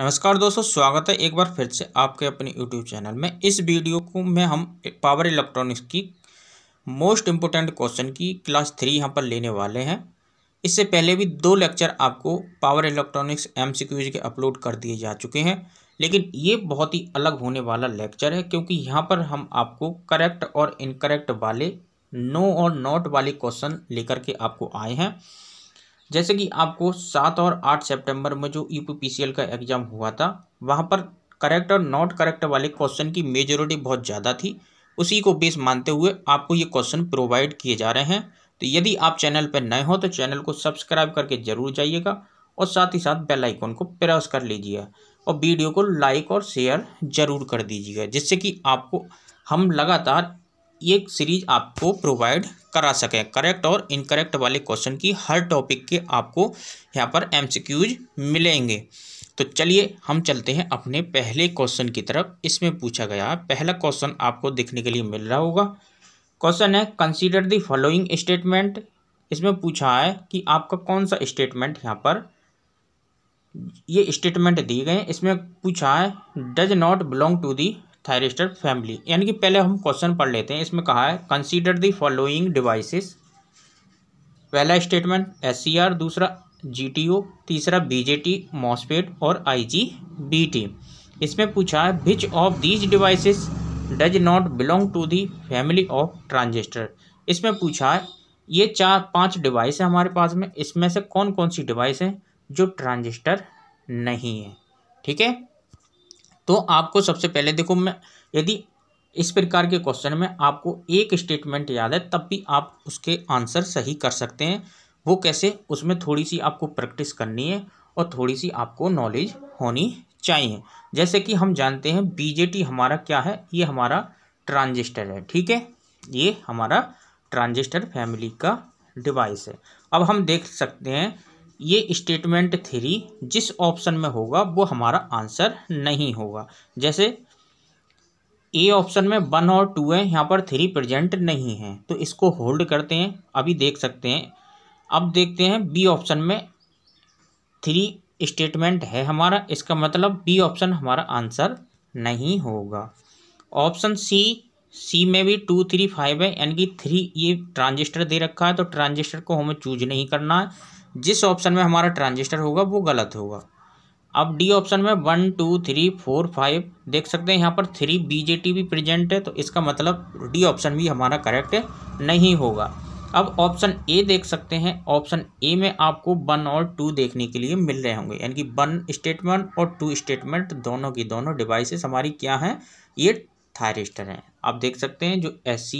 नमस्कार दोस्तों स्वागत है एक बार फिर से आपके अपने YouTube चैनल में इस वीडियो को में हम पावर इलेक्ट्रॉनिक्स की मोस्ट इम्पोर्टेंट क्वेश्चन की क्लास थ्री यहाँ पर लेने वाले हैं इससे पहले भी दो लेक्चर आपको पावर इलेक्ट्रॉनिक्स एम के अपलोड कर दिए जा चुके हैं लेकिन ये बहुत ही अलग होने वाला लेक्चर है क्योंकि यहाँ पर हम आपको करेक्ट और इनकरेक्ट वाले नो और नॉट वाले क्वेश्चन लेकर के आपको आए हैं जैसे कि आपको सात और आठ सेप्टेम्बर में जो यू का एग्ज़ाम हुआ था वहाँ पर करेक्ट और नॉट करेक्ट वाले क्वेश्चन की मेजोरिटी बहुत ज़्यादा थी उसी को बेस मानते हुए आपको ये क्वेश्चन प्रोवाइड किए जा रहे हैं तो यदि आप चैनल पर नए हो तो चैनल को सब्सक्राइब करके ज़रूर जाइएगा और साथ ही साथ बेल आइकन को प्रेस कर लीजिएगा और वीडियो को लाइक और शेयर ज़रूर कर दीजिएगा जिससे कि आपको हम लगातार ये सीरीज आपको प्रोवाइड करा सकें करेक्ट और इनकरेक्ट वाले क्वेश्चन की हर टॉपिक के आपको यहाँ पर एम मिलेंगे तो चलिए हम चलते हैं अपने पहले क्वेश्चन की तरफ इसमें पूछा गया पहला क्वेश्चन आपको देखने के लिए मिल रहा होगा क्वेश्चन है कंसीडर द फॉलोइंग स्टेटमेंट इसमें पूछा है कि आपका कौन सा स्टेटमेंट यहाँ पर ये स्टेटमेंट दिए गए हैं इसमें पूछा है does not belong to the thyristor family यानी कि पहले हम क्वेश्चन पढ़ लेते हैं इसमें कहा है कंसीडर द फॉलोइंग डिवाइसेस पहला स्टेटमेंट एस दूसरा जी तीसरा बी जे टी और आई जी बी टी इसमें पूछा है which of these devices does not belong to the family of transistor इसमें पूछा है ये चार पांच डिवाइस है हमारे पास में इसमें से कौन कौन सी डिवाइस है जो ट्रांजिस्टर नहीं है ठीक है तो आपको सबसे पहले देखो मैं यदि इस प्रकार के क्वेश्चन में आपको एक स्टेटमेंट याद है तब भी आप उसके आंसर सही कर सकते हैं वो कैसे उसमें थोड़ी सी आपको प्रैक्टिस करनी है और थोड़ी सी आपको नॉलेज होनी चाहिए जैसे कि हम जानते हैं बीजेटी हमारा क्या है ये हमारा ट्रांजिस्टर है ठीक है ये हमारा ट्रांजिस्टर फैमिली का डिवाइस है अब हम देख सकते हैं ये स्टेटमेंट थ्री जिस ऑप्शन में होगा वो हमारा आंसर नहीं होगा जैसे ए ऑप्शन में वन और टू है यहाँ पर थ्री प्रेजेंट नहीं है तो इसको होल्ड करते हैं अभी देख सकते हैं अब देखते हैं बी ऑप्शन में थ्री स्टेटमेंट है हमारा इसका मतलब बी ऑप्शन हमारा आंसर नहीं होगा ऑप्शन सी सी में भी टू थ्री फाइव है यानी कि थ्री ये ट्रांजिस्टर दे रखा है तो ट्रांजिस्टर को हमें चूज नहीं करना है जिस ऑप्शन में हमारा ट्रांजिस्टर होगा वो गलत होगा अब डी ऑप्शन में one two three four five देख सकते हैं यहाँ पर थ्री बीजेटी भी प्रेजेंट है तो इसका मतलब डी ऑप्शन भी हमारा करेक्ट नहीं होगा अब ऑप्शन ए देख सकते हैं ऑप्शन ए में आपको वन और टू देखने के लिए मिल रहे होंगे यानी कि वन स्टेटमेंट और टू स्टेटमेंट दोनों की दोनों डिवाइसेस हमारी क्या हैं ये थायरिस्टर हैं आप देख सकते हैं जो एस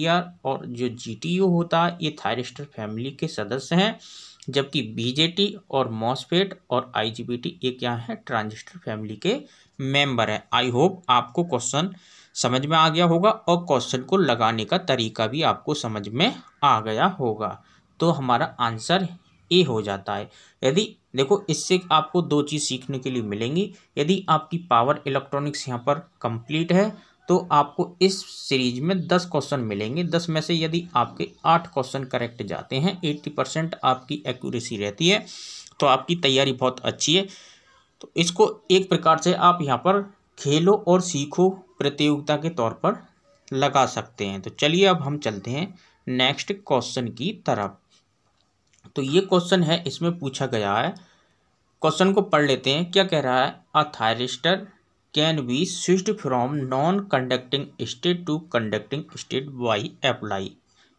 और जो जी होता है ये थायरिस्टर फैमिली के सदस्य हैं जबकि बीजेटी और मॉसफेट और आईजीबीटी ये क्या है ट्रांजिस्टर फैमिली के मेंबर हैं आई होप आपको क्वेश्चन समझ में आ गया होगा और क्वेश्चन को लगाने का तरीका भी आपको समझ में आ गया होगा तो हमारा आंसर ए हो जाता है यदि देखो इससे आपको दो चीज़ सीखने के लिए मिलेंगी यदि आपकी पावर इलेक्ट्रॉनिक्स यहाँ पर कंप्लीट है तो आपको इस सीरीज में दस क्वेश्चन मिलेंगे दस में से यदि आपके आठ क्वेश्चन करेक्ट जाते हैं एट्टी परसेंट आपकी एक्यूरेसी रहती है तो आपकी तैयारी बहुत अच्छी है तो इसको एक प्रकार से आप यहाँ पर खेलो और सीखो प्रतियोगिता के तौर पर लगा सकते हैं तो चलिए अब हम चलते हैं नेक्स्ट क्वेश्चन की तरफ तो ये क्वेश्चन है इसमें पूछा गया है क्वेश्चन को पढ़ लेते हैं क्या कह रहा है a thyristor can be switched from non conducting state to conducting state by apply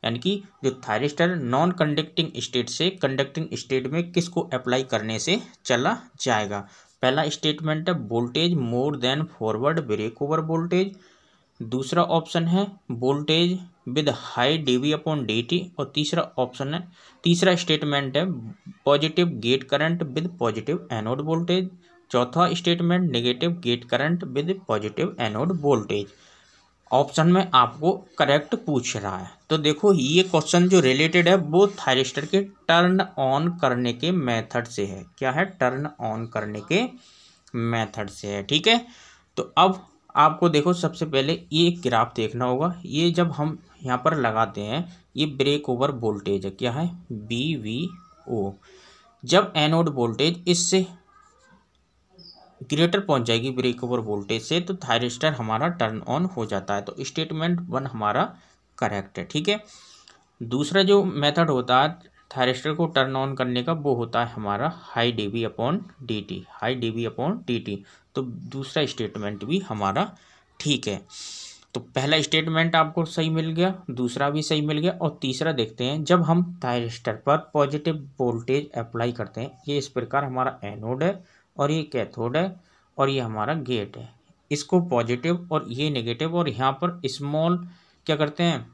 यानी कि जो थायरिस्टर नॉन कंडक्टिंग स्टेट से कंडक्टिंग स्टेट में किसको अप्लाई करने से चला जाएगा पहला स्टेटमेंट है voltage more than forward break over voltage दूसरा ऑप्शन है voltage with high D V upon D T और तीसरा ऑप्शन है तीसरा स्टेटमेंट है positive gate current with positive anode voltage चौथा statement negative gate current with positive anode voltage option में आपको करेक्ट पूछ रहा है तो देखो ये क्वेश्चन जो रिलेटेड है वो थायरिस्टर के टर्न ऑन करने के मेथड से है क्या है टर्न ऑन करने के मेथड से है ठीक है तो अब आपको देखो सबसे पहले ये ग्राफ देखना होगा ये जब हम यहाँ पर लगाते हैं ये ब्रेक ओवर वोल्टेज है क्या है बी वी ओ जब एनोड वोल्टेज इससे ग्रेटर पहुंच जाएगी ब्रेक ओवर वोल्टेज से तो थायरिस्टर हमारा टर्न ऑन हो जाता है तो स्टेटमेंट वन हमारा करेक्ट है ठीक है दूसरा जो मेथड होता है थायरिस्टर को टर्न ऑन करने का वो होता है हमारा high D B upon D T high D B upon D T तो दूसरा स्टेटमेंट भी हमारा ठीक है तो पहला स्टेटमेंट आपको सही मिल गया दूसरा भी सही मिल गया और तीसरा देखते हैं जब हम थायरिस्टर पर पॉजिटिव वोल्टेज अप्लाई करते हैं ये इस प्रकार हमारा एनोड है और ये कैथोड है और ये हमारा गेट है इसको पॉजिटिव और ये नेगेटिव और यहाँ पर स्मॉल क्या करते हैं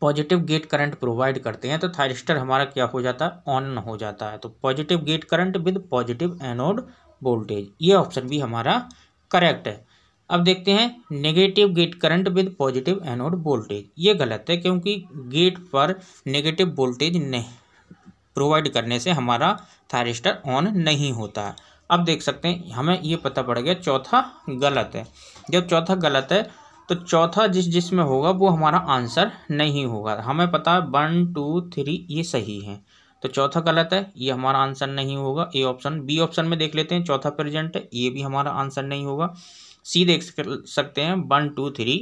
पॉजिटिव गेट करंट प्रोवाइड करते हैं तो थायरिस्टर हमारा क्या हो जाता है ऑन हो जाता है तो positive gate current with positive anode voltage ये ऑप्शन भी हमारा करेक्ट है अब देखते हैं negative gate current with positive anode voltage ये गलत है क्योंकि गेट पर नेगेटिव वोल्टेज नहीं प्रोवाइड करने से हमारा थायरिस्टर ऑन नहीं होता है अब देख सकते हैं हमें ये पता पड़ गया चौथा गलत है जब चौथा गलत है तो चौथा जिस जिस में होगा वो हमारा आंसर नहीं होगा हमें पता है वन टू थ्री ये सही है तो चौथा गलत है ये हमारा आंसर नहीं होगा ए ऑप्शन बी ऑप्शन में देख लेते हैं चौथा प्रेजेंट है ये भी हमारा आंसर नहीं होगा सी देख सकते हैं वन टू थ्री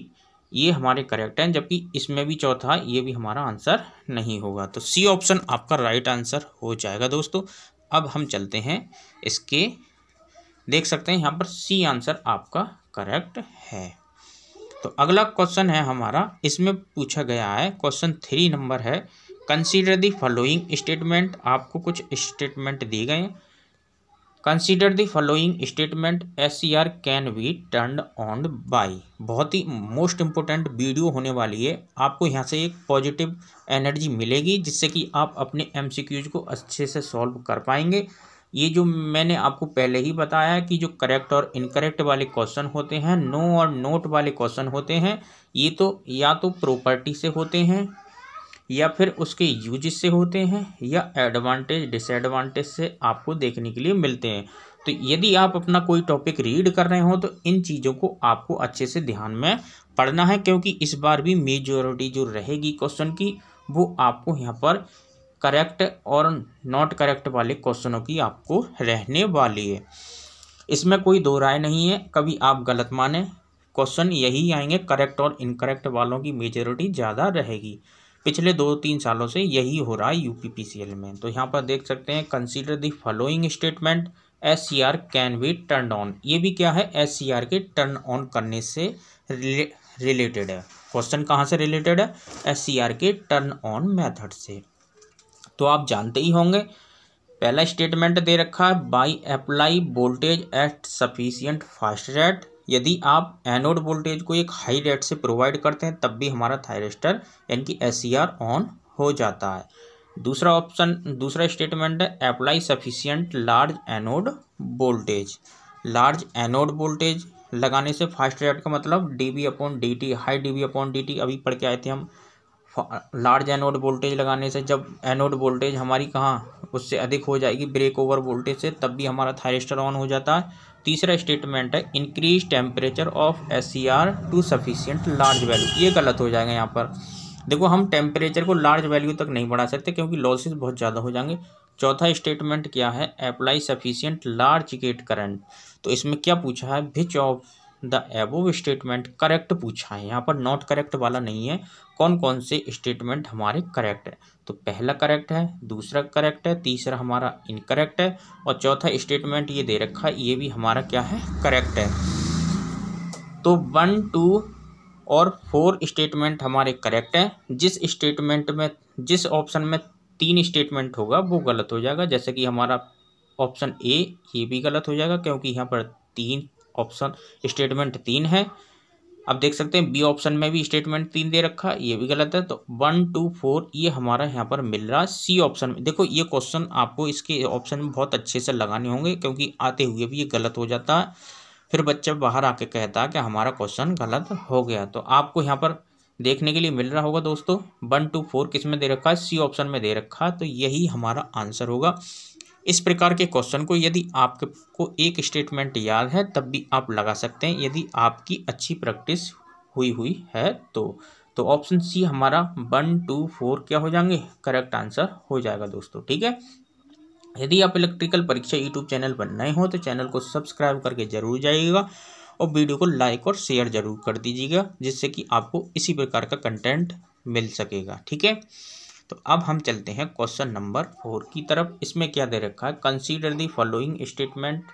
ये हमारे करेक्ट हैं जबकि इसमें भी चौथा ये भी हमारा आंसर नहीं होगा तो सी ऑप्शन आपका राइट आंसर हो जाएगा दोस्तों अब हम चलते हैं इसके देख सकते हैं यहाँ पर सी आंसर आपका करेक्ट है तो अगला क्वेश्चन है हमारा इसमें पूछा गया है क्वेश्चन थ्री नंबर है कंसीडर दी फॉलोइंग स्टेटमेंट आपको कुछ स्टेटमेंट दिए गए हैं consider the following statement S C R can be turn on by बहुत ही मोस्ट इम्पोर्टेंट वीडियो होने वाली है आपको यहाँ से एक पॉजिटिव एनर्जी मिलेगी जिससे कि आप अपने एम सी क्यूज को अच्छे से सॉल्व कर पाएंगे ये जो मैंने आपको पहले ही बताया कि जो करेक्ट और इनकरेक्ट वाले क्वेश्चन होते हैं नो और नोट वाले क्वेश्चन होते हैं ये तो या तो प्रॉपर्टी से होते हैं या फिर उसके यूज से होते हैं या एडवांटेज डिसएडवांटेज से आपको देखने के लिए मिलते हैं तो यदि आप अपना कोई टॉपिक रीड कर रहे हो तो इन चीज़ों को आपको अच्छे से ध्यान में पढ़ना है क्योंकि इस बार भी मेजोरिटी जो रहेगी क्वेश्चन की वो आपको यहाँ पर करेक्ट और नॉट करेक्ट वाले क्वेश्चनों की आपको रहने वाली है इसमें कोई दो राय नहीं है कभी आप गलत माने क्वेश्चन यही आएंगे करेक्ट और इनकरेक्ट वालों की मेजोरिटी ज़्यादा रहेगी पिछले दो तीन सालों से यही हो रहा है यूपीपीसीएल में तो यहाँ पर देख सकते हैं consider the following statement S C R can be turn on ये भी क्या है एस सी आर के टर्न ऑन करने से रिले, रिलेटेड है क्वेश्चन कहाँ से रिलेटेड है एस सी आर के टर्न ऑन मेथड से तो आप जानते ही होंगे पहला स्टेटमेंट दे रखा है by apply voltage at sufficient fast rate यदि आप एनोड वोल्टेज को एक हाई रेट से प्रोवाइड करते हैं तब भी हमारा थायरिस्टर यानी कि एस ऑन e हो जाता है दूसरा ऑप्शन दूसरा स्टेटमेंट है apply sufficient large anode voltage large anode voltage लगाने से फास्ट रेट का मतलब D B upon D T high D B upon D T अभी पढ़ के आए थे हम लार्ज एनोड वोल्टेज लगाने से जब एनोड वोल्टेज हमारी कहाँ उससे अधिक हो जाएगी ब्रेक ओवर वोल्टेज से तब भी हमारा थायरिस्टर ऑन हो जाता है तीसरा स्टेटमेंट है increase temperature of S C R to sufficient large value ये गलत हो जाएगा यहाँ पर देखो हम टेम्परेचर को लार्ज वैल्यू तक नहीं बढ़ा सकते क्योंकि लॉसेज बहुत ज़्यादा हो जाएंगे चौथा स्टेटमेंट क्या है apply sufficient large gate current तो इसमें क्या पूछा है which of the above statement correct पूछा है यहाँ पर नॉट करेक्ट वाला नहीं है कौन कौन से स्टेटमेंट हमारे करेक्ट है तो पहला करेक्ट है दूसरा करेक्ट है तीसरा हमारा इनकरेक्ट है और चौथा स्टेटमेंट ये दे रखा है ये भी हमारा क्या है करेक्ट है तो वन टू और फोर स्टेटमेंट हमारे करेक्ट हैं जिस स्टेटमेंट में जिस ऑप्शन में तीन स्टेटमेंट होगा वो गलत हो जाएगा जैसे कि हमारा ऑप्शन ए ये भी गलत हो जाएगा क्योंकि यहाँ पर तीन ऑप्शन स्टेटमेंट तीन है आप देख सकते हैं बी ऑप्शन में भी स्टेटमेंट तीन दे रखा है ये भी गलत है तो वन टू फोर ये हमारा यहाँ पर मिल रहा है सी ऑप्शन में देखो ये क्वेश्चन आपको इसके ऑप्शन में बहुत अच्छे से लगाने होंगे क्योंकि आते हुए भी ये गलत हो जाता है फिर बच्चा बाहर आके कहता है कि हमारा क्वेश्चन गलत हो गया तो आपको यहाँ पर देखने के लिए मिल रहा होगा दोस्तों वन टू फोर किस में दे रखा है सी ऑप्शन में दे रखा है तो यही हमारा आंसर होगा इस प्रकार के क्वेश्चन को यदि आपको एक स्टेटमेंट याद है तब भी आप लगा सकते हैं यदि आपकी अच्छी प्रैक्टिस हुई हुई है तो तो ऑप्शन सी हमारा वन टू फोर क्या हो जाएंगे करेक्ट आंसर हो जाएगा दोस्तों ठीक है यदि आप इलेक्ट्रिकल परीक्षा यूट्यूब चैनल पर नए हो तो चैनल को सब्सक्राइब करके जरूर जाइएगा और वीडियो को लाइक और शेयर जरूर कर दीजिएगा जिससे कि आपको इसी प्रकार का कंटेंट मिल सकेगा ठीक है तो अब हम चलते हैं क्वेश्चन नंबर फोर की तरफ इसमें क्या दे रखा है कंसीडर दी फॉलोइंग स्टेटमेंट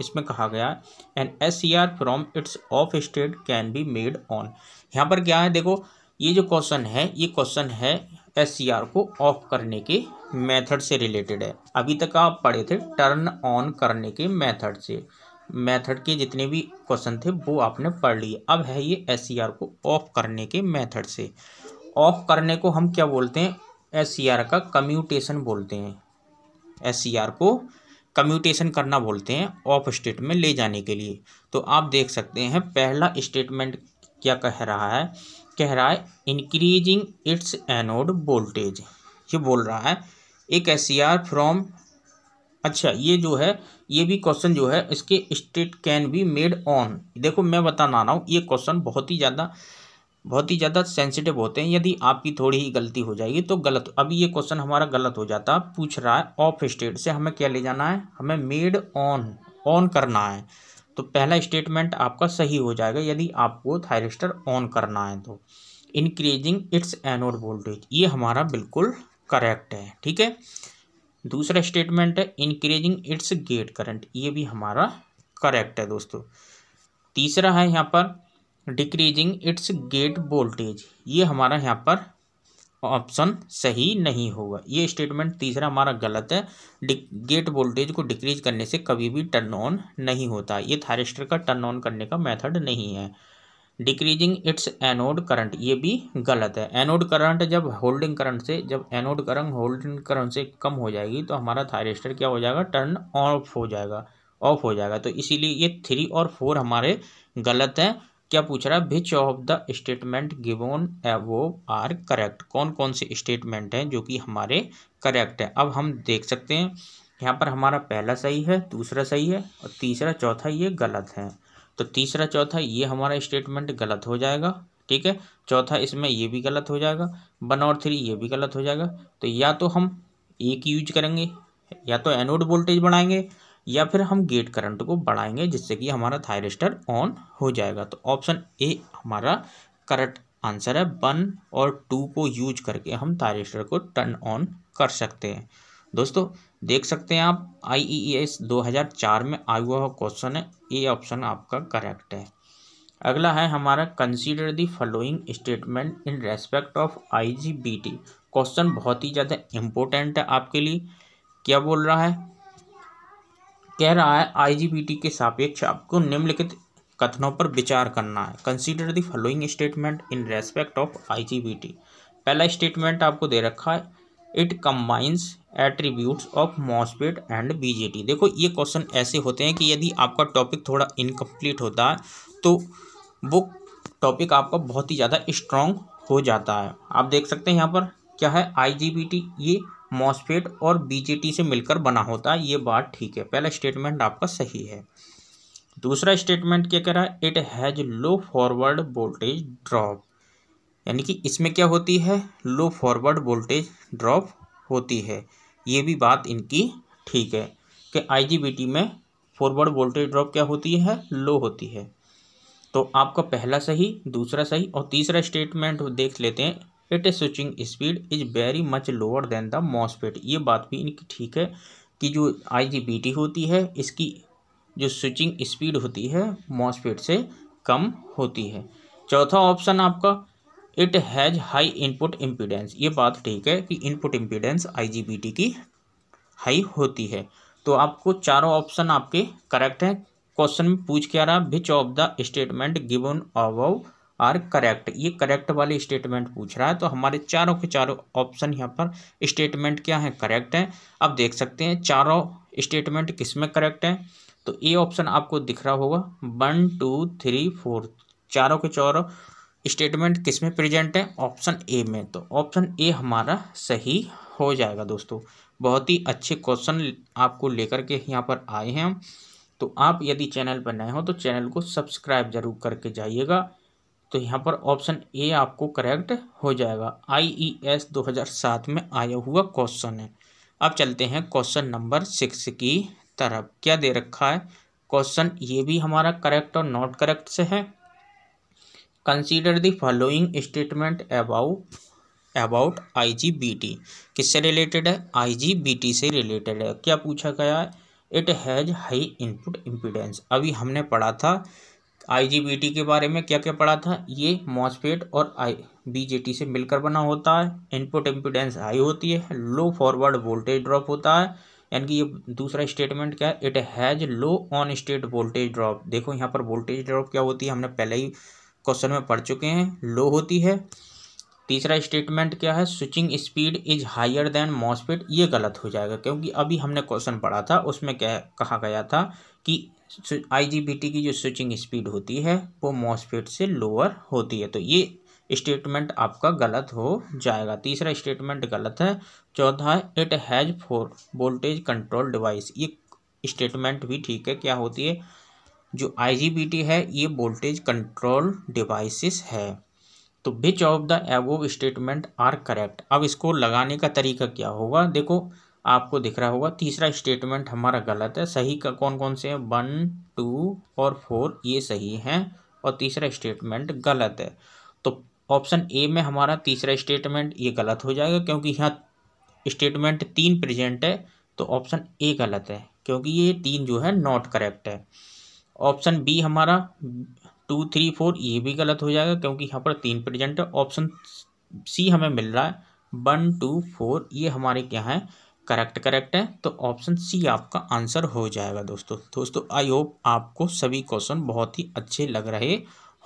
इसमें कहा गया है an S C R from its off state can be made on यहाँ पर क्या है देखो ये जो क्वेश्चन है ये क्वेश्चन है एस सी आर को ऑफ करने के मेथड से रिलेटेड है अभी तक आप पढ़े थे टर्न ऑन करने के मेथड से मेथड के जितने भी क्वेश्चन थे वो आपने पढ़ लिए अब है ये एस सी आर को ऑफ करने के मेथड से ऑफ करने को हम क्या बोलते हैं एस e का कम्यूटेशन बोलते हैं एस e को कम्यूटेशन करना बोलते हैं ऑफ स्टेट में ले जाने के लिए तो आप देख सकते हैं पहला स्टेटमेंट क्या कह रहा है कह रहा है इंक्रीजिंग इट्स एनोड वोल्टेज ये बोल रहा है एक एस फ्रॉम e अच्छा ये जो है ये भी क्वेश्चन जो है इसके state can be made on देखो मैं बताना रहा हूँ ये क्वेश्चन बहुत ही ज़्यादा बहुत ही ज़्यादा सेंसिटिव होते हैं यदि आपकी थोड़ी ही गलती हो जाएगी तो गलत अभी ये क्वेश्चन हमारा गलत हो जाता पूछ रहा है ऑफ स्टेट से हमें क्या ले जाना है हमें मेड ऑन ऑन करना है तो पहला स्टेटमेंट आपका सही हो जाएगा यदि आपको थायरिस्टर ऑन करना है तो इंक्रीजिंग इट्स एनोड वोल्टेज ये हमारा बिल्कुल करेक्ट है ठीक है दूसरा स्टेटमेंट है इंक्रीजिंग इट्स गेट करंट ये भी हमारा करेक्ट है दोस्तों तीसरा है यहाँ पर डिक्रीजिंग इट्स गेट वोल्टेज ये हमारा यहाँ पर ऑप्शन सही नहीं होगा ये स्टेटमेंट तीसरा हमारा गलत है गेट वोल्टेज को डिक्रीज करने से कभी भी टर्न ऑन नहीं होता ये थायरिस्टर का टर्न ऑन करने का मेथड नहीं है डिक्रीजिंग इट्स एनोड करंट ये भी गलत है एनोड करंट जब होल्डिंग करंट से जब एनोड करंट होल्डिंग करंट से कम हो जाएगी तो हमारा थारिस्टर क्या हो जाएगा टर्न ऑफ हो जाएगा ऑफ हो जाएगा तो इसीलिए ये थ्री और फोर हमारे गलत हैं क्या पूछ रहा है which of the statement given वो आर करेक्ट कौन कौन से स्टेटमेंट हैं जो कि हमारे करेक्ट हैं अब हम देख सकते हैं यहाँ पर हमारा पहला सही है दूसरा सही है और तीसरा चौथा ये गलत है तो तीसरा चौथा ये हमारा स्टेटमेंट गलत हो जाएगा ठीक है चौथा इसमें ये भी गलत हो जाएगा वन और थ्री ये भी गलत हो जाएगा तो या तो हम एक यूज करेंगे या तो एनोड वोल्टेज बढ़ाएंगे या फिर हम गेट करंट को बढ़ाएंगे जिससे कि हमारा थायरिस्टर ऑन हो जाएगा तो ऑप्शन ए हमारा करेक्ट आंसर है वन और टू को यूज करके हम थायरिस्टर को टर्न ऑन कर सकते हैं दोस्तों देख सकते हैं आप आई ई एस दो हज़ार चार में आया हुआ क्वेश्चन है ए ऑप्शन आपका करेक्ट है अगला है हमारा consider the following statement in respect of I G B T question बहुत ही ज़्यादा इम्पोर्टेंट है आपके लिए क्या बोल रहा है कह रहा है आईजीबीटी के सापेक्ष आपको निम्नलिखित कथनों पर विचार करना है consider the following statement in respect of IGBT पहला स्टेटमेंट आपको दे रखा है it combines attributes of MOSFET and BJT देखो ये क्वेश्चन ऐसे होते हैं कि यदि आपका टॉपिक थोड़ा इनकम्प्लीट होता है तो वो टॉपिक आपका बहुत ही ज़्यादा स्ट्रॉन्ग हो जाता है आप देख सकते हैं यहाँ पर क्या है आई ये मॉसफेट और बीजेटी से मिलकर बना होता है ये बात ठीक है पहला स्टेटमेंट आपका सही है दूसरा स्टेटमेंट क्या कह रहा है it has low forward voltage drop यानी कि इसमें क्या होती है लो फॉरवर्ड वोल्टेज ड्रॉप होती है ये भी बात इनकी ठीक है कि आईजीबीटी में फॉरवर्ड वोल्टेज ड्रॉप क्या होती है लो होती है तो आपका पहला सही दूसरा सही और तीसरा स्टेटमेंट देख लेते हैं it switching speed is very much lower than the MOSFET ये बात भी इनकी ठीक है कि जो आई होती है इसकी जो स्विचिंग स्पीड होती है मॉसफेट से कम होती है चौथा ऑप्शन आपका it has high input impedance ये बात ठीक है कि इनपुट इम्पीडेंस आई की हाई होती है तो आपको चारों ऑप्शन आपके करेक्ट हैं क्वेश्चन में पूछ क्या रहा which of the statement given above are correct ये करेक्ट वाले स्टेटमेंट पूछ रहा है तो हमारे चारों के चारों ऑप्शन यहाँ पर स्टेटमेंट क्या है करेक्ट है आप देख सकते हैं चारों स्टेटमेंट किस में करेक्ट है तो ए ऑप्शन आपको दिख रहा होगा वन टू थ्री फोर चारों के चारों स्टेटमेंट किस में प्रेजेंट है ऑप्शन ए में तो ऑप्शन ए हमारा सही हो जाएगा दोस्तों बहुत ही अच्छे क्वेश्चन आपको लेकर के यहाँ पर आए हैं तो आप यदि चैनल पर नए हो तो चैनल को सब्सक्राइब जरूर करके जाइएगा तो यहाँ पर ऑप्शन ए आपको करेक्ट हो जाएगा आई ई एस दो हज़ार सात में आया हुआ क्वेश्चन है अब चलते हैं क्वेश्चन नंबर सिक्स की तरफ क्या दे रखा है क्वेश्चन ये भी हमारा करेक्ट और नॉट करेक्ट से है consider the following statement about about IGBT किससे रिलेटेड है टी से रिलेटेड है क्या पूछा गया है it has high input impedance अभी हमने पढ़ा था आईजीबीटी के बारे में क्या क्या पढ़ा था ये मॉसफेट और आई बीजेटी से मिलकर बना होता है इनपुट इम्पिडेंस हाई होती है लो फॉरवर्ड वोल्टेज ड्रॉप होता है यानी कि ये दूसरा स्टेटमेंट क्या है it has low on state voltage drop देखो यहाँ पर वोल्टेज ड्रॉप क्या होती है हमने पहले ही क्वेश्चन में पढ़ चुके हैं लो होती है तीसरा स्टेटमेंट क्या है switching speed is higher than MOSFET ये गलत हो जाएगा क्योंकि अभी हमने क्वेश्चन पढ़ा था उसमें क्या कहा गया था कि आईजीबीटी की जो स्विचिंग स्पीड होती है वो मॉसफेट से लोअर होती है तो ये स्टेटमेंट आपका गलत हो जाएगा तीसरा स्टेटमेंट गलत है चौथा है it has four voltage control device ये स्टेटमेंट भी ठीक है क्या होती है जो आईजीबीटी है ये वोल्टेज कंट्रोल डिवाइसेस है तो which of the above statement are correct अब इसको लगाने का तरीका क्या होगा देखो आपको दिख रहा होगा तीसरा स्टेटमेंट हमारा गलत है सही का कौन कौन से हैं वन टू और फोर ये सही हैं और तीसरा स्टेटमेंट गलत है तो ऑप्शन ए में हमारा तीसरा स्टेटमेंट ये गलत हो जाएगा क्योंकि यहाँ स्टेटमेंट तीन प्रेजेंट है तो ऑप्शन ए गलत है क्योंकि ये तीन जो है नॉट करेक्ट है ऑप्शन बी हमारा टू थ्री फोर ये भी गलत हो जाएगा क्योंकि यहाँ पर तीन प्रेजेंट है ऑप्शन सी हमें मिल रहा है वन टू फोर ये हमारे क्या है करेक्ट करेक्ट है तो ऑप्शन सी आपका आंसर हो जाएगा दोस्तों दोस्तों आई होप आपको सभी क्वेश्चन बहुत ही अच्छे लग रहे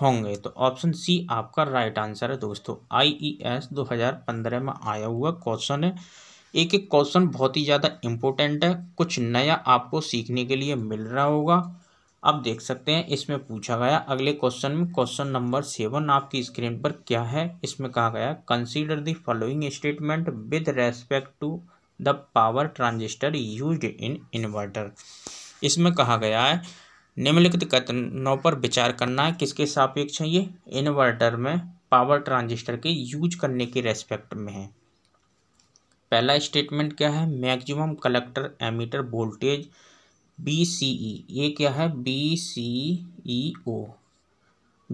होंगे तो ऑप्शन सी आपका राइट आंसर है दोस्तों आई ई एस दो हज़ार पंद्रह में आया हुआ क्वेश्चन है एक एक क्वेश्चन बहुत ही ज़्यादा इम्पोर्टेंट है कुछ नया आपको सीखने के लिए मिल रहा होगा आप देख सकते हैं इसमें पूछा गया अगले क्वेश्चन में क्वेश्चन नंबर सेवन आपकी स्क्रीन पर क्या है इसमें कहा गया consider the following statement with respect to the power transistor use in inverter इसमें कहा गया है निम्नलिखित कथनों पर विचार करना है किसके सापेक्ष है ये इन्वर्टर में पावर ट्रांजिस्टर के यूज करने के रेस्पेक्ट में है पहला स्टेटमेंट क्या है maximum collector emitter voltage B C E ये क्या है बी सी ई ओ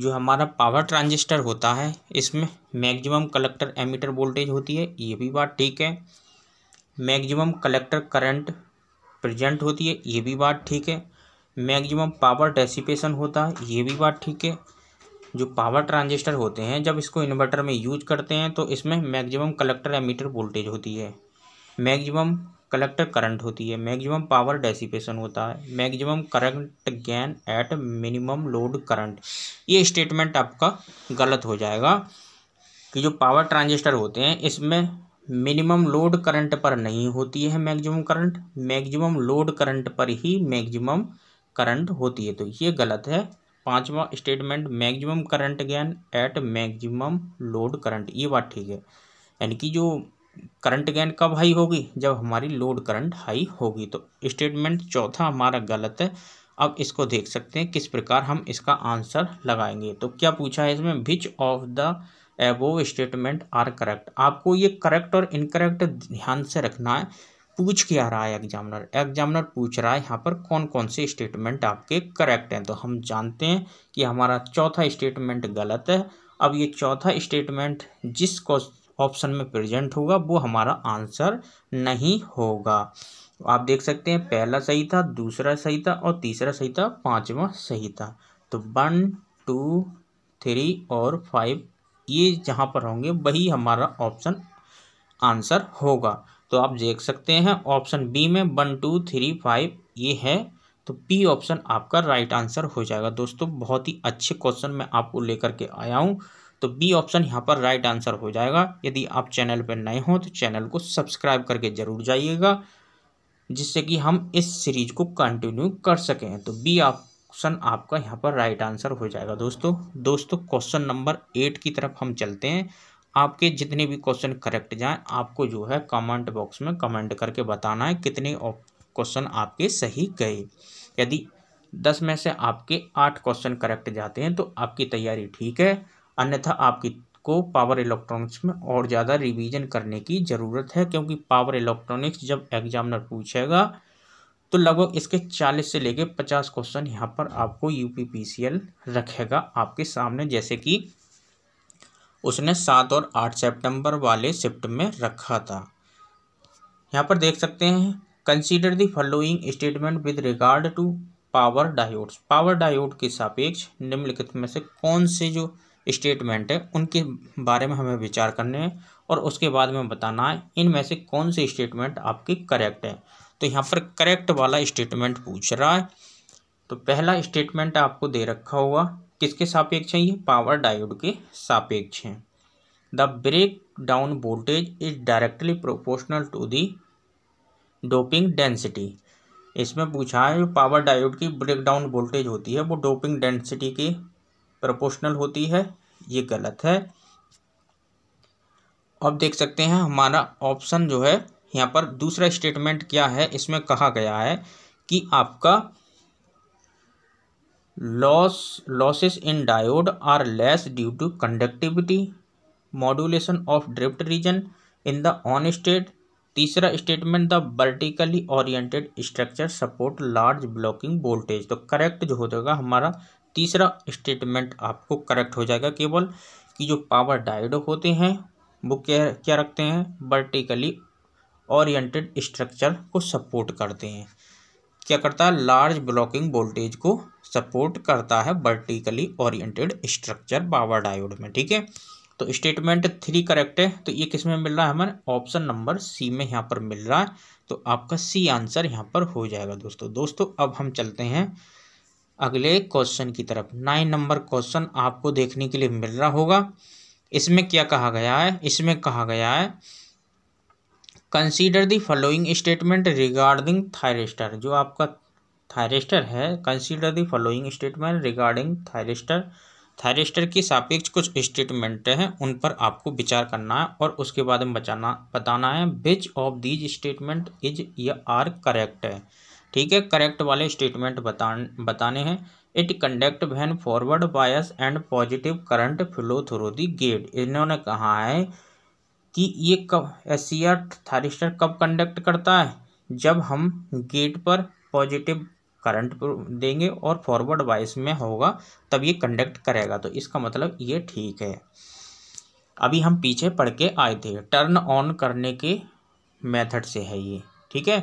जो हमारा पावर ट्रांजिस्टर होता है इसमें मैक्सिमम कलेक्टर एमीटर वोल्टेज होती है ये भी बात ठीक है मैक्सिमम कलेक्टर करंट प्रेजेंट होती है ये भी बात ठीक है मैक्सिमम पावर डेसिपेशन होता है ये भी बात ठीक है जो पावर ट्रांजिस्टर होते हैं जब इसको इन्वर्टर में यूज करते हैं तो इसमें मैक्सिमम कलेक्टर एमीटर वोल्टेज होती है मैक्सिमम कलेक्टर करंट होती है मैक्सिमम पावर डेसिपेशन होता है maximum current gain at minimum load current ये स्टेटमेंट आपका गलत हो जाएगा कि जो पावर ट्रांजिस्टर होते हैं इसमें मिनिमम लोड करंट पर नहीं होती है maximum current maximum load current पर ही मैक्सिमम करंट होती है तो ये गलत है पांचवा statement maximum current gain at maximum load current ये बात ठीक है यानी कि जो करंट गैन कब हाई होगी जब हमारी लोड करंट हाई होगी तो स्टेटमेंट चौथा हमारा गलत है अब इसको देख सकते हैं किस प्रकार हम इसका आंसर लगाएंगे तो क्या पूछा है इसमें विच ऑफ द वो स्टेटमेंट आर करेक्ट आपको ये करेक्ट और इनकरेक्ट ध्यान से रखना है पूछ क्या रहा है एग्जामिनर एग्जामिनर पूछ रहा है यहाँ पर कौन कौन से स्टेटमेंट आपके करेक्ट हैं तो हम जानते हैं कि हमारा चौथा स्टेटमेंट गलत है अब ये चौथा स्टेटमेंट जिस ऑप्शन में प्रेजेंट होगा वो हमारा आंसर नहीं होगा आप देख सकते हैं पहला सही था दूसरा सही था और तीसरा सही था पाँचवा सही था तो वन टू थ्री और फाइव ये जहाँ पर होंगे वही हमारा ऑप्शन आंसर होगा तो आप देख सकते हैं ऑप्शन बी में वन टू थ्री फाइव ये है तो बी ऑप्शन आपका राइट आंसर हो जाएगा दोस्तों बहुत ही अच्छे क्वेश्चन मैं आपको लेकर के आया हूँ तो बी ऑप्शन यहाँ पर राइट आंसर हो जाएगा यदि आप चैनल पर नए हों तो चैनल को सब्सक्राइब करके ज़रूर जाइएगा जिससे कि हम इस सीरीज को कंटिन्यू कर सकें तो बी आप ऑप्शन आपका यहाँ पर राइट आंसर हो जाएगा दोस्तों दोस्तों क्वेश्चन नंबर एट की तरफ हम चलते हैं आपके जितने भी क्वेश्चन करेक्ट जाएं आपको जो है कमेंट बॉक्स में कमेंट करके बताना है कितने क्वेश्चन आपके सही गए यदि दस में से आपके आठ क्वेश्चन करेक्ट जाते हैं तो आपकी तैयारी ठीक है अन्यथा आपकी को पावर इलेक्ट्रॉनिक्स में और ज़्यादा रिवीजन करने की ज़रूरत है क्योंकि पावर इलेक्ट्रॉनिक्स जब एग्जामिनर पूछेगा तो लगभग इसके चालीस से लेके पचास क्वेश्चन यहाँ पर आपको यू रखेगा आपके सामने जैसे कि उसने सात और आठ सेप्टेम्बर वाले शिफ्ट में रखा था यहाँ पर देख सकते हैं consider the following statement with regard to power diodes power diode के सापेक्ष निम्नलिखित में से कौन से जो स्टेटमेंट है उनके बारे में हमें विचार करने हैं और उसके बाद में बताना है इनमें से कौन से स्टेटमेंट आपके करेक्ट है तो यहाँ पर करेक्ट वाला स्टेटमेंट पूछ रहा है तो पहला स्टेटमेंट आपको दे रखा होगा किसके सापेक्ष है ये पावर डायोड के सापेक्ष हैं the breakdown voltage is directly proportional to the doping density इसमें पूछा है जो पावर डायोड की ब्रेक डाउन वोल्टेज होती है वो डोपिंग डेंसिटी के प्रोपोर्शनल होती है ये गलत है अब देख सकते हैं हमारा ऑप्शन जो है यहाँ पर दूसरा स्टेटमेंट क्या है इसमें कहा गया है कि आपका loss losses in diode are less due to conductivity modulation of drift region in the on state तीसरा statement the vertically oriented structure support large blocking voltage तो करेक्ट जो हो जाएगा हमारा तीसरा स्टेटमेंट आपको करेक्ट हो जाएगा केवल कि जो पावर डायोड होते हैं वो क्या क्या रखते हैं वर्टिकली ओरिएंटेड स्ट्रक्चर को सपोर्ट करते हैं क्या करता है लार्ज ब्लॉकिंग वोल्टेज को सपोर्ट करता है vertically oriented structure power diode में ठीक है तो स्टेटमेंट थ्री करेक्ट है तो ये किस में मिल रहा है हमें ऑप्शन नंबर सी में यहाँ पर मिल रहा है तो आपका सी आंसर यहाँ पर हो जाएगा दोस्तों दोस्तों अब हम चलते हैं अगले क्वेश्चन की तरफ नाइन नंबर क्वेश्चन आपको देखने के लिए मिल रहा होगा इसमें क्या कहा गया है इसमें कहा गया है consider the following statement regarding thyristor जो आपका थायरिस्टर है consider the following statement regarding thyristor thyristor की सापेक्ष कुछ स्टेटमेंट हैं उन पर आपको विचार करना है और उसके बाद में बचाना बताना है which of these statement is या आर करेक्ट है ठीक है करेक्ट वाले स्टेटमेंट बता बताने हैं it conduct when forward bias and positive current flow through the gate इन्होंने कहा है कि ये कब एस सी आर कब कंडक्ट करता है जब हम गेट पर पॉजिटिव करंट देंगे और फॉरवर्ड वाइस में होगा तब ये कंडक्ट करेगा तो इसका मतलब ये ठीक है अभी हम पीछे पढ़ के आए थे टर्न ऑन करने के मेथड से है ये ठीक है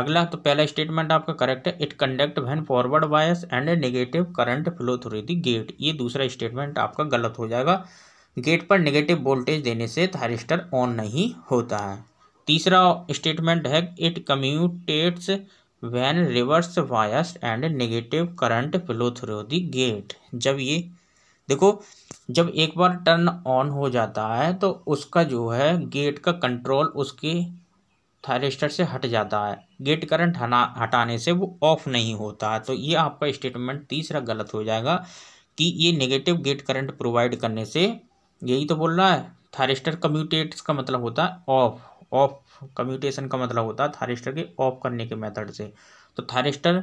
अगला तो पहला स्टेटमेंट आपका करेक्ट है it conduct when forward bias and negative current flow through the gate ये दूसरा स्टेटमेंट आपका गलत हो जाएगा गेट पर नेगेटिव वोल्टेज देने से थायरिस्टर ऑन नहीं होता है तीसरा स्टेटमेंट है it commutates when reverse bias and negative current flow through the gate जब ये देखो जब एक बार टर्न ऑन हो जाता है तो उसका जो है गेट का कंट्रोल उसके थायरिस्टर से हट जाता है गेट करंट हना हटाने से वो ऑफ नहीं होता है तो ये आपका स्टेटमेंट तीसरा गलत हो जाएगा कि ये नेगेटिव गेट करंट प्रोवाइड करने से यही तो बोल रहा है थारिस्टर कम्यूटेट्स का मतलब होता है ऑफ ऑफ कम्यूटेशन का मतलब होता है थारिस्टर के ऑफ करने के मेथड से तो थारिस्टर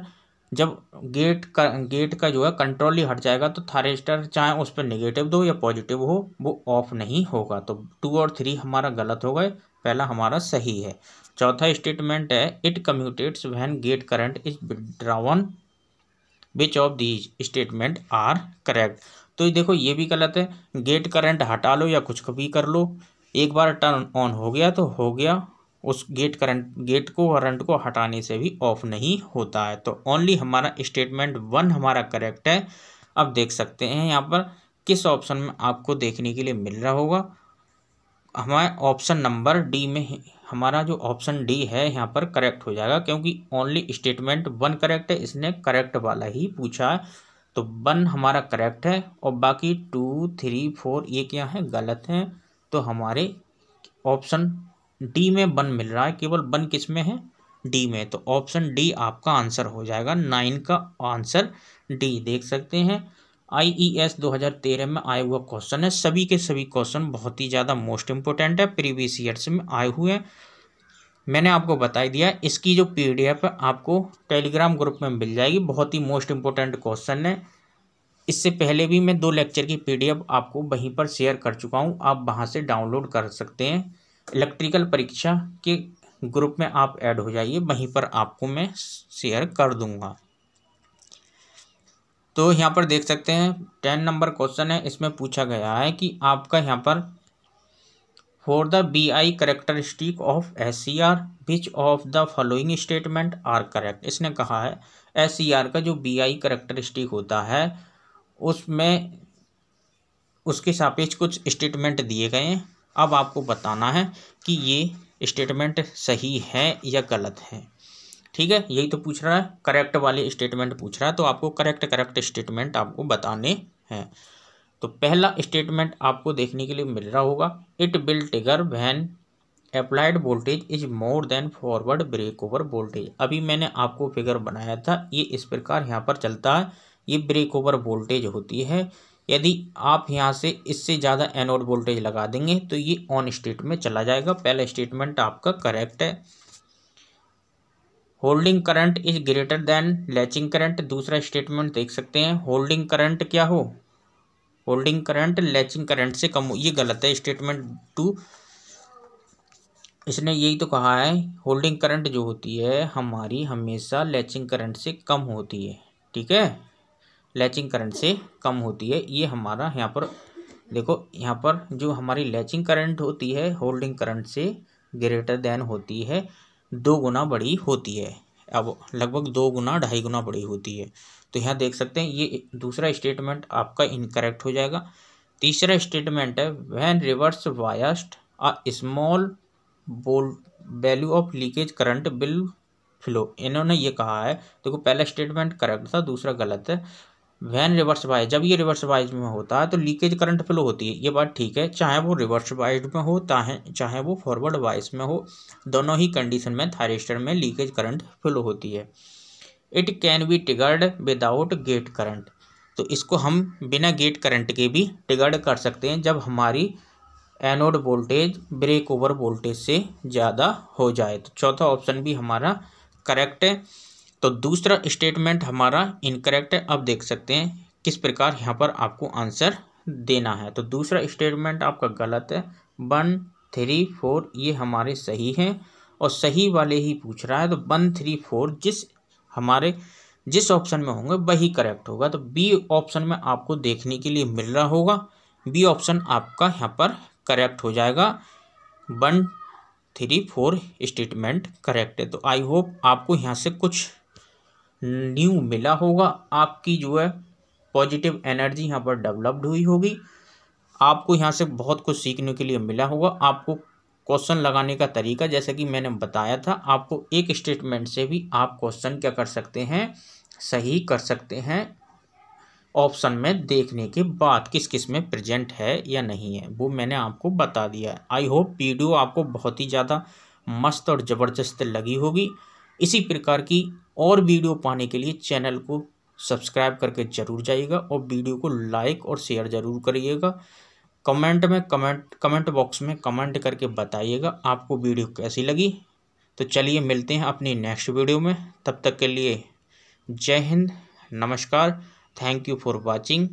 जब गेट का गेट का जो है कंट्रोल ही हट जाएगा तो थारिस्टर चाहे उस पर निगेटिव दो या पॉजिटिव हो वो ऑफ नहीं होगा तो टू और थ्री हमारा गलत हो गए पहला हमारा सही है चौथा स्टेटमेंट है it commutates when gate current is withdrawn which of these statement are correct तो देखो ये भी गलत है गेट करंट हटा लो या कुछ भी कर लो एक बार टर्न ऑन हो गया तो हो गया उस गेट करंट गेट को करंट को हटाने से भी ऑफ नहीं होता है तो ओनली हमारा स्टेटमेंट वन हमारा करेक्ट है अब देख सकते हैं यहाँ पर किस ऑप्शन में आपको देखने के लिए मिल रहा होगा हमारे ऑप्शन नंबर डी में हमारा जो ऑप्शन डी है यहाँ पर करेक्ट हो जाएगा क्योंकि ओनली स्टेटमेंट वन करेक्ट है इसने करेक्ट वाला ही पूछा है तो वन हमारा करेक्ट है और बाकी टू थ्री फोर ये क्या है गलत है तो हमारे ऑप्शन डी में वन मिल रहा है केवल वन किस में है डी में तो ऑप्शन डी आपका आंसर हो जाएगा नाइन का आंसर डी देख सकते हैं आई ई एस दो हज़ार तेरह में आए हुआ क्वेश्चन है सभी के सभी क्वेश्चन बहुत ही ज़्यादा मोस्ट इम्पोर्टेंट है प्रीवियस ईयर्स में आए हुए हैं मैंने आपको बता दिया इसकी जो पीडीएफ आपको टेलीग्राम ग्रुप में मिल जाएगी बहुत ही मोस्ट इम्पोर्टेंट क्वेश्चन है इससे पहले भी मैं दो लेक्चर की पीडीएफ आपको वहीं पर शेयर कर चुका हूँ आप वहाँ से डाउनलोड कर सकते हैं इलेक्ट्रिकल परीक्षा के ग्रुप में आप ऐड हो जाइए वहीं पर आपको मैं शेयर कर दूँगा तो यहाँ पर देख सकते हैं टेन नंबर क्वेश्चन है इसमें पूछा गया है कि आपका यहाँ पर for the V I characteristic of S C R which of the following statement are correct इसने कहा है एस सी आर का जो बी आई करेक्टरिस्टिक होता है उसमें उसके सापेक्ष कुछ स्टेटमेंट दिए गए हैं अब आपको बताना है कि ये स्टेटमेंट सही है या गलत है ठीक है यही तो पूछ रहा है करेक्ट वाले स्टेटमेंट पूछ रहा है तो आपको करेक्ट करेक्ट स्टेटमेंट आपको बताने हैं तो पहला स्टेटमेंट आपको देखने के लिए मिल रहा होगा it will trigger when applied voltage is more than forward break over voltage अभी मैंने आपको फिगर बनाया था ये इस प्रकार यहाँ पर चलता है ये ब्रेक ओवर वोल्टेज होती है यदि आप यहाँ से इससे ज़्यादा एनोड वोल्टेज लगा देंगे तो ये ऑन स्टेट में चला जाएगा पहला स्टेटमेंट आपका करेक्ट है holding current is greater than latching current दूसरा स्टेटमेंट देख सकते हैं होल्डिंग करंट क्या हो होल्डिंग करंट लैचिंग करंट से कम ये गलत है स्टेटमेंट टू इसने यही तो कहा है होल्डिंग करंट जो होती है हमारी हमेशा लैचिंग करंट से कम होती है ठीक है लैचिंग करंट से कम होती है ये हमारा यहाँ पर देखो यहाँ पर जो हमारी लैचिंग करंट होती है होल्डिंग करंट से ग्रेटर देन होती है दो गुना बड़ी होती है अब लगभग दो गुना ढाई गुना बड़ी होती है तो यहाँ देख सकते हैं ये दूसरा स्टेटमेंट आपका इनकरेक्ट हो जाएगा तीसरा स्टेटमेंट है when reverse biased a small बोल value of leakage current will flow इन्होंने ये कहा है देखो तो पहला स्टेटमेंट करेक्ट था दूसरा गलत है वैन रिवर्स वाइज जब ये रिवर्स वाइज में होता है तो लीकेज करंट फ्लो होती है ये बात ठीक है चाहे वो रिवर्स वाइज में हो चाहे चाहे वो फॉरवर्ड वाइज में हो दोनों ही कंडीशन में थायरिस्टर में लीकेज करंट फ्लो होती है it can be triggered without gate current तो इसको हम बिना गेट करंट के भी टिगर्ड कर सकते हैं जब हमारी anode voltage break over voltage से ज़्यादा हो जाए तो चौथा ऑप्शन भी हमारा करेक्ट है तो दूसरा स्टेटमेंट हमारा इनकरेक्ट है अब देख सकते हैं किस प्रकार यहाँ पर आपको आंसर देना है तो दूसरा स्टेटमेंट आपका गलत है वन थ्री फोर ये हमारे सही हैं और सही वाले ही पूछ रहा है तो वन थ्री फोर जिस हमारे जिस ऑप्शन में होंगे वही करेक्ट होगा तो बी ऑप्शन में आपको देखने के लिए मिल रहा होगा बी ऑप्शन आपका यहाँ पर करेक्ट हो जाएगा one three four statement correct है तो आई होप आपको यहाँ से कुछ न्यू मिला होगा आपकी जो है पॉजिटिव एनर्जी यहाँ पर डेवलप्ड हुई होगी आपको यहाँ से बहुत कुछ सीखने के लिए मिला होगा आपको क्वेश्चन लगाने का तरीका जैसे कि मैंने बताया था आपको एक स्टेटमेंट से भी आप क्वेश्चन क्या कर सकते हैं सही कर सकते हैं ऑप्शन में देखने के बाद किस किस में प्रेजेंट है या नहीं है वो मैंने आपको बता दिया है आई होप वीडियो आपको बहुत ही ज़्यादा मस्त और ज़बरदस्त लगी होगी इसी प्रकार की और वीडियो पाने के लिए चैनल को सब्सक्राइब करके ज़रूर जाइएगा और वीडियो को लाइक और शेयर ज़रूर करिएगा कमेंट में कमेंट कमेंट बॉक्स में कमेंट करके बताइएगा आपको वीडियो कैसी लगी तो चलिए मिलते हैं अपनी नेक्स्ट वीडियो में तब तक के लिए जय हिंद नमस्कार थैंक यू फॉर वाचिंग